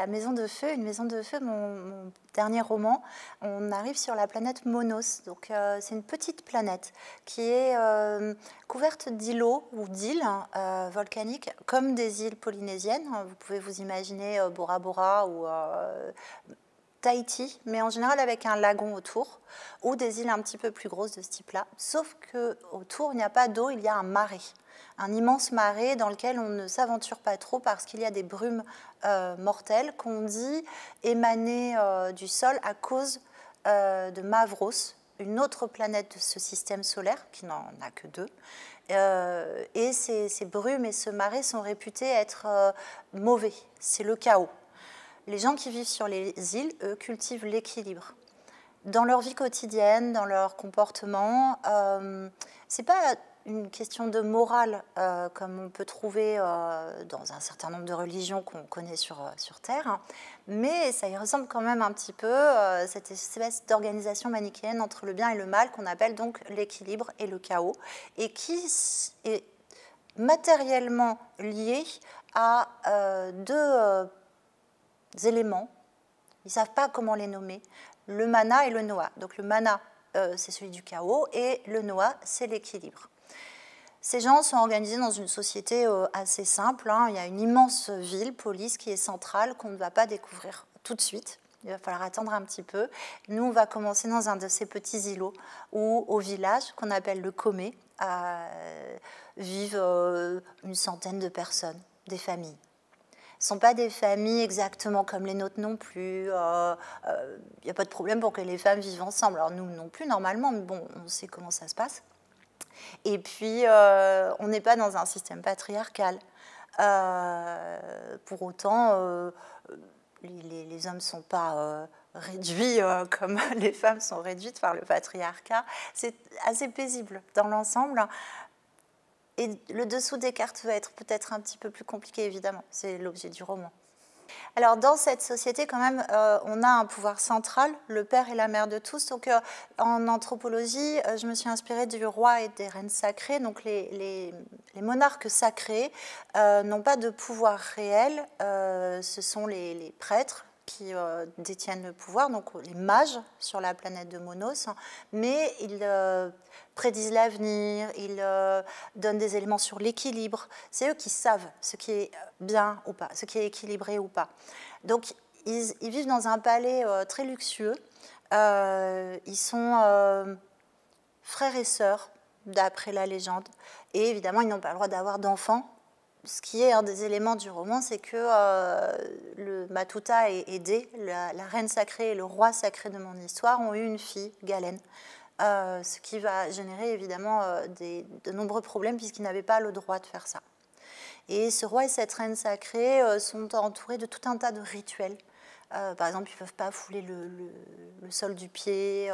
la Maison de Feu, une Maison de Feu, mon, dernier roman, on arrive sur la planète Monos. Donc euh, c'est une petite planète qui est euh, couverte d'îlots ou d'îles hein, euh, volcaniques comme des îles polynésiennes. Vous pouvez vous imaginer Bora Bora ou Tahiti, mais en général avec un lagon autour, ou des îles un petit peu plus grosses de ce type-là. Sauf que il n'y a pas d'eau, il y a un marais, un immense marais dans lequel on ne s'aventure pas trop parce qu'il y a des brumes euh, mortelles qu'on dit émaner euh, du sol à cause euh, de Mavros, une autre planète de ce système solaire qui n'en a que deux. et ces, brumes et ce marais sont réputés être mauvais. C'est le chaos. Les gens qui vivent sur les îles, eux, cultivent l'équilibre dans leur vie quotidienne, dans leur comportement. Euh, c'est pas une question de morale euh, comme on peut trouver euh, dans un certain nombre de religions qu'on connaît sur, euh, sur Terre, hein. mais ça y ressemble quand même un petit peu, cette espèce d'organisation manichéenne entre le bien et le mal qu'on appelle donc l'équilibre et le chaos, et qui est matériellement lié à deux éléments, ils ne savent pas comment les nommer, le mana et le noa. Donc le mana, euh, c'est celui du chaos, et le noa, c'est l'équilibre. Ces gens sont organisés dans une société euh, assez simple. Hein. Il y a une immense ville, police, qui est centrale, qu'on ne va pas découvrir tout de suite. Il va falloir attendre un petit peu. Nous, on va commencer dans un de ces petits îlots où, au village qu'on appelle le Comé, euh, vivent une centaine de personnes, des familles sont pas des familles exactement comme les nôtres non plus. Il euh, n'y euh, a pas de problème pour que les femmes vivent ensemble. Alors nous non plus normalement, mais bon, on sait comment ça se passe. Et puis, euh, on n'est pas dans un système patriarcal. pour autant, les, hommes ne sont pas réduits comme les femmes sont réduites par le patriarcat. C'est assez paisible dans l'ensemble. Et le dessous des cartes va être peut-être un petit peu plus compliqué, évidemment. C'est l'objet du roman. Alors dans cette société quand même, euh, on a un pouvoir central, le père et la mère de tous. Donc euh, en anthropologie, euh, je me suis inspirée du roi et des reines sacrées. Donc les, monarques sacrés n'ont pas de pouvoir réel, ce sont les prêtres, qui euh, détiennent le pouvoir, donc les mages sur la planète de Monos, hein. mais ils euh, prédisent l'avenir, ils euh, donnent des éléments sur l'équilibre. C'est eux qui savent ce qui est bien ou pas, ce qui est équilibré ou pas. Donc ils, ils vivent dans un palais très luxueux. ils sont frères et sœurs, d'après la légende. Et évidemment, ils n'ont pas le droit d'avoir d'enfants ce qui est un des éléments du roman, c'est que euh, le Matuta et Aidé, la, reine sacrée et le roi sacré de mon histoire, ont eu une fille, Galène. Euh, ce qui va générer évidemment euh, de nombreux problèmes puisqu'ils n'avaient pas le droit de faire ça. Et ce roi et cette reine sacrée sont entourés de tout un tas de rituels par exemple, ils ne peuvent pas fouler le, sol du pied.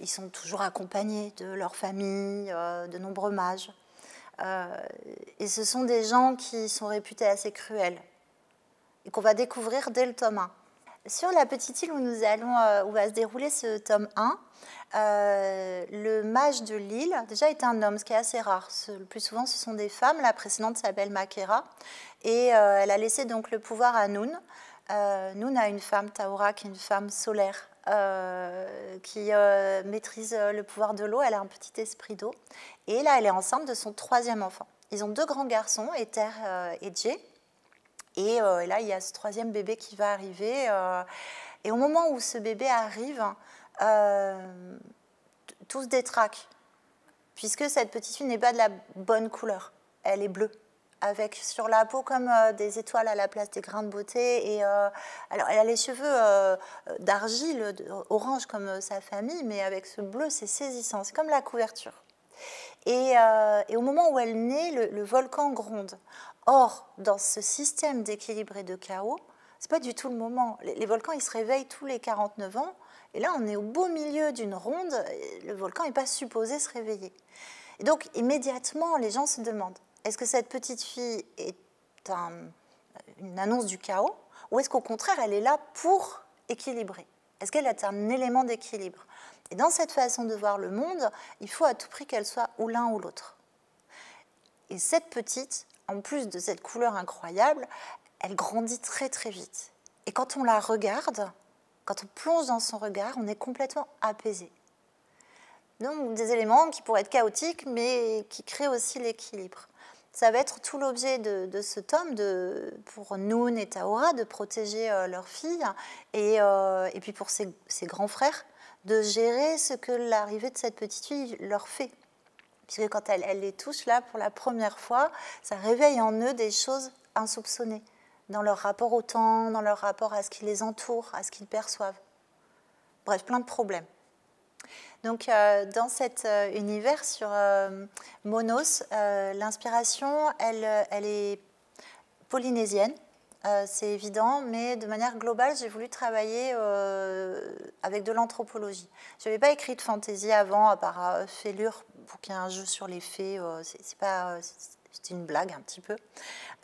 ils sont toujours accompagnés de leur famille, de nombreux mages. Euh, et ce sont des gens qui sont réputés assez cruels et qu'on va découvrir dès le tome 1. Sur la petite île où nous allons, euh, où va se dérouler ce tome 1, euh, le mage de l'île déjà est un homme, ce qui est assez rare. le plus souvent, ce sont des femmes. La précédente s'appelle Makera et elle a laissé donc le pouvoir à Noun. Euh, Noun a une femme, Taura, qui est une femme solaire, euh, qui euh, maîtrise euh, le pouvoir de l'eau. Elle a un petit esprit d'eau. Et là, elle est enceinte de son troisième enfant. Ils ont deux grands garçons, Ether et J. Et là, il y a ce troisième bébé qui va arriver. et au moment où ce bébé arrive, tout se détraque, puisque cette petite fille n'est pas de la bonne couleur. Elle est bleue avec sur la peau comme euh, des étoiles à la place des grains de beauté. Et euh, alors, elle a les cheveux euh, d'argile, orange comme sa famille, mais avec ce bleu, c'est saisissant. C'est comme la couverture. Et, au moment où elle naît, le, volcan gronde. Or, dans ce système d'équilibre et de chaos, c'est pas du tout le moment. Les, volcans, ils se réveillent tous les 49 ans. Et là, on est au beau milieu d'une ronde. Le volcan n'est pas supposé se réveiller. Et donc, immédiatement, les gens se demandent est-ce que cette petite fille est une annonce du chaos ou est-ce qu'au contraire, elle est là pour équilibrer Est-ce qu'elle est un élément d'équilibre Et dans cette façon de voir le monde, il faut à tout prix qu'elle soit ou l'un ou l'autre. Et cette petite, en plus de cette couleur incroyable, elle grandit très très vite. Et quand on la regarde, quand on plonge dans son regard, on est complètement apaisé. Donc des éléments qui pourraient être chaotiques, mais qui créent aussi l'équilibre. Ça va être tout l'objet de, ce tome de, pour Noon et Taora de protéger euh, leur fille et, euh, et, puis pour ses, ses, grands frères de gérer ce que l'arrivée de cette petite fille leur fait. Puisque quand elle, elle les touche là pour la première fois, ça réveille en eux des choses insoupçonnées dans leur rapport au temps, dans leur rapport à ce qui les entoure, à ce qu'ils perçoivent. Bref, plein de problèmes. Donc, euh, dans cet euh, univers sur euh, Monos, l'inspiration, elle, elle, est polynésienne, c'est évident, mais de manière globale, j'ai voulu travailler avec de l'anthropologie. Je n'avais pas écrit de fantaisie avant, à part Félure, pour qu'il y ait un jeu sur les fées. c'est pas c'était une blague un petit peu.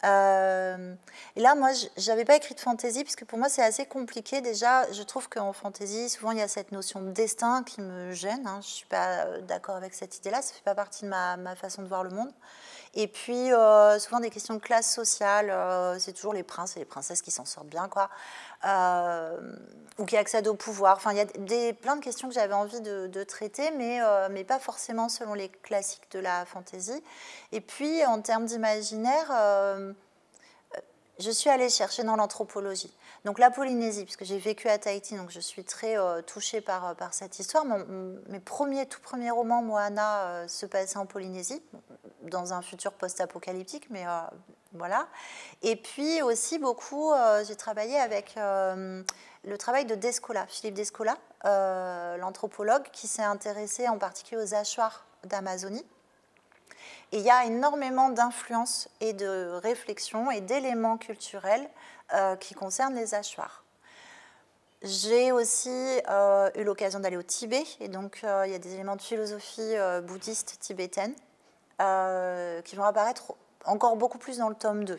Euh, et là, moi, je n'avais pas écrit de fantaisie puisque pour moi, c'est assez compliqué. Déjà, je trouve qu'en fantaisie, souvent, il y a cette notion de destin qui me gêne. Je hein. Je suis pas euh, d'accord avec cette idée-là. Ça fait pas partie de ma façon de voir le monde. Et puis, euh, souvent des questions de classe sociale, euh, c'est toujours les princes et les princesses qui s'en sortent bien, quoi. Euh, ou qui accèdent au pouvoir. Enfin, il y a des, plein de questions que j'avais envie de, traiter, mais, mais pas forcément selon les classiques de la fantaisie. Et puis, en termes d'imaginaire je suis allée chercher dans l'anthropologie. Donc la Polynésie, puisque j'ai vécu à Tahiti, donc je suis très euh, touchée euh, par, cette histoire. Mon, mes premiers, tout premiers romans, Moana, euh, se passaient en Polynésie, dans un futur post-apocalyptique, mais voilà. Et puis aussi beaucoup, j'ai travaillé avec le travail de Descola, Philippe Descola, l'anthropologue qui s'est intéressé en particulier aux hachoirs d'Amazonie il y a énormément d'influences et de réflexions et d'éléments culturels euh, qui concernent les hachoirs. J'ai aussi euh, eu l'occasion d'aller au Tibet, et donc euh, il y a des éléments de philosophie bouddhiste tibétaine qui vont apparaître encore beaucoup plus dans le tome 2.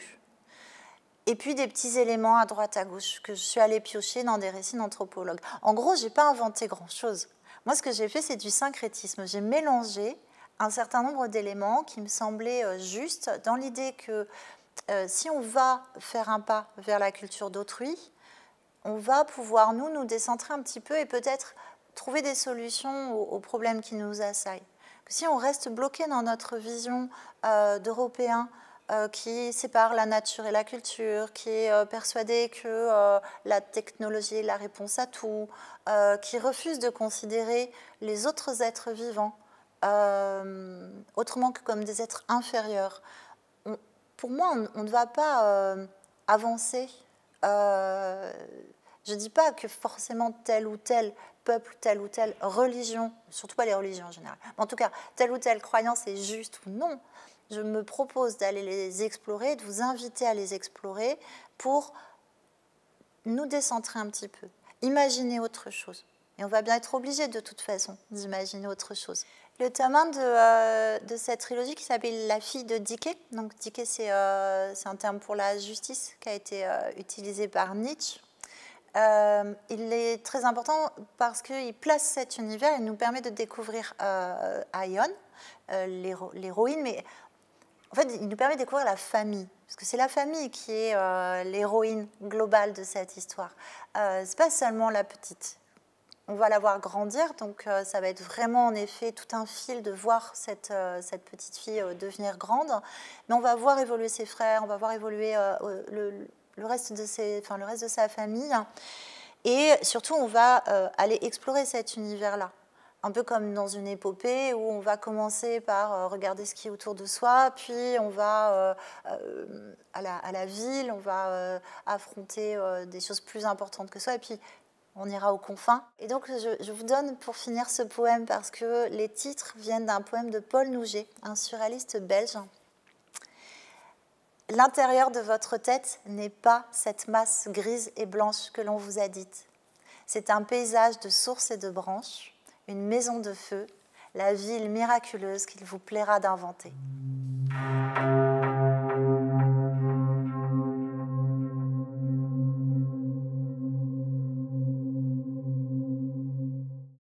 Et puis des petits éléments à droite, à gauche, que je suis allée piocher dans des récits d'anthropologues. En gros, je n'ai pas inventé grand-chose. Moi, ce que j'ai fait, c'est du syncrétisme. J'ai mélangé un certain nombre d'éléments qui me semblaient euh, justes dans l'idée que euh, si on va faire un pas vers la culture d'autrui, on va pouvoir, nous, nous décentrer un petit peu et peut-être trouver des solutions aux, problèmes qui nous assaillent. si on reste bloqué dans notre vision euh, d'Européens, qui sépare la nature et la culture, qui est persuadé que la technologie est la réponse à tout, qui refuse de considérer les autres êtres vivants euh, autrement que comme des êtres inférieurs. pour moi, on, ne va pas euh, avancer. Euh, je ne dis pas que forcément tel ou tel peuple, telle ou telle religion, surtout pas les religions en général, mais en tout cas, telle ou telle croyance est juste ou non. Je me propose d'aller les explorer, de vous inviter à les explorer pour nous décentrer un petit peu, imaginer autre chose. Et on va bien être obligé de toute façon d'imaginer autre chose. Le tome euh, de, cette trilogie qui s'appelle La fille de Dike. Donc Dike, euh, c'est un terme pour la justice qui a été euh, utilisé par Nietzsche. il est très important parce qu'il place cet univers, il nous permet de découvrir Aion, l'héroïne, mais en fait, il nous permet de découvrir la famille, parce que c'est la famille qui est l'héroïne globale de cette histoire. n'est pas seulement la petite, on va la voir grandir. Donc, euh, ça va être vraiment, en effet, tout un fil de voir cette, euh, cette petite fille euh, devenir grande. Mais on va voir évoluer ses frères, on va voir évoluer le, reste de ses, enfin, le reste de sa famille. Et surtout, on va aller explorer cet univers-là un peu comme dans une épopée où on va commencer par regarder ce qui est autour de soi, puis on va à, la, ville, on va affronter des choses plus importantes que soi, et puis on ira aux confins. Et donc, je, vous donne pour finir ce poème parce que les titres viennent d'un poème de Paul Nouget, un surréaliste belge. L'intérieur de votre tête n'est pas cette masse grise et blanche que l'on vous a dite. C'est un paysage de sources et de branches, une maison de feu, la ville miraculeuse qu'il vous plaira d'inventer.